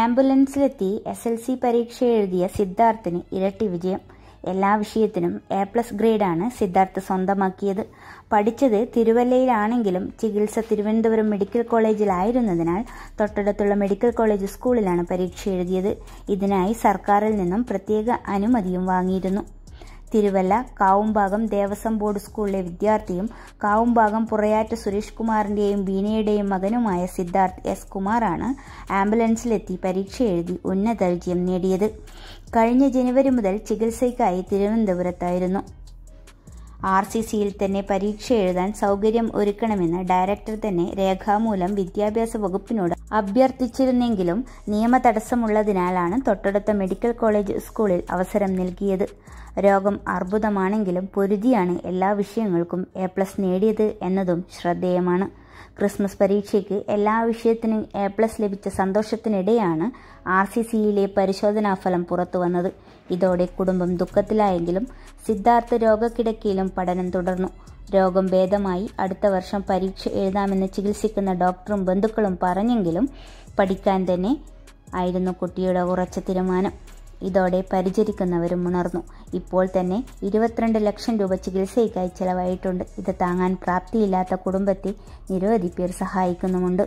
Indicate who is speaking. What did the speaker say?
Speaker 1: ആംബുലൻസിലെത്തി S L C പരീക്ഷ എഴുതിയ സിദ്ധാർത്ഥിന് ഇരട്ടി വിജയം എല്ലാ വിഷയത്തിനും എ പ്ലസ് ഗ്രേഡാണ് സിദ്ധാർത്ഥ് സ്വന്തമാക്കിയത് പഠിച്ചത് തിരുവല്ലയിലാണെങ്കിലും ചികിത്സ തിരുവനന്തപുരം മെഡിക്കൽ കോളേജിലായിരുന്നതിനാൽ തൊട്ടടുത്തുള്ള മെഡിക്കൽ കോളേജ് സ്കൂളിലാണ് പരീക്ഷ എഴുതിയത് ഇതിനായി സർക്കാരിൽ നിന്നും പ്രത്യേക അനുമതിയും വാങ്ങിയിരുന്നു തിരുവല്ല കാവുംഭാഗം ദേവസ്വം ബോർഡ് സ്കൂളിലെ വിദ്യാർത്ഥിയും കാവുംഭാഗം പുറയാറ്റ് സുരേഷ് കുമാറിൻ്റെയും ബീനയുടെയും മകനുമായ സിദ്ധാർത്ഥ് എസ് കുമാറാണ് ആംബുലൻസിലെത്തി പരീക്ഷ എഴുതി ഉന്നത നേടിയത് കഴിഞ്ഞ ജനുവരി മുതൽ ചികിത്സയ്ക്കായി തിരുവനന്തപുരത്തായിരുന്നു ആർ സി സിയിൽ തന്നെ പരീക്ഷ എഴുതാൻ സൗകര്യം ഒരുക്കണമെന്ന് ഡയറക്ടർ തന്നെ രേഖാമൂലം വിദ്യാഭ്യാസ വകുപ്പിനോട് അഭ്യർത്ഥിച്ചിരുന്നെങ്കിലും നിയമ തടസ്സമുള്ളതിനാലാണ് തൊട്ടടുത്ത മെഡിക്കൽ കോളേജ് സ്കൂളിൽ അവസരം നൽകിയത് രോഗം അർബുദമാണെങ്കിലും പൊരുതിയാണ് എല്ലാ വിഷയങ്ങൾക്കും എ പ്ലസ് നേടിയത് എന്നതും ശ്രദ്ധേയമാണ് ക്രിസ്മസ് പരീക്ഷയ്ക്ക് എല്ലാ വിഷയത്തിനും എ പ്ലസ് ലഭിച്ച സന്തോഷത്തിനിടെയാണ് ആർ സി സിയിലെ പരിശോധനാ ഫലം പുറത്തു വന്നത് ഇതോടെ കുടുംബം ദുഃഖത്തിലായെങ്കിലും സിദ്ധാർത്ഥ് രോഗക്കിടക്കയിലും പഠനം തുടർന്നു രോഗം ഭേദമായി അടുത്ത വർഷം പരീക്ഷ എഴുതാമെന്ന് ചികിത്സിക്കുന്ന ഡോക്ടറും ബന്ധുക്കളും പറഞ്ഞെങ്കിലും പഠിക്കാൻ തന്നെ ആയിരുന്നു കുട്ടിയുടെ ഉറച്ച തീരുമാനം ഇതോടെ പരിചരിക്കുന്നവരും ഉണർന്നു ഇപ്പോൾ തന്നെ ഇരുപത്തിരണ്ട് ലക്ഷം രൂപ ചികിത്സയ്ക്കായി ചെലവായിട്ടുണ്ട് ഇത് താങ്ങാൻ പ്രാപ്തിയില്ലാത്ത കുടുംബത്തെ നിരവധി പേർ സഹായിക്കുന്നുമുണ്ട്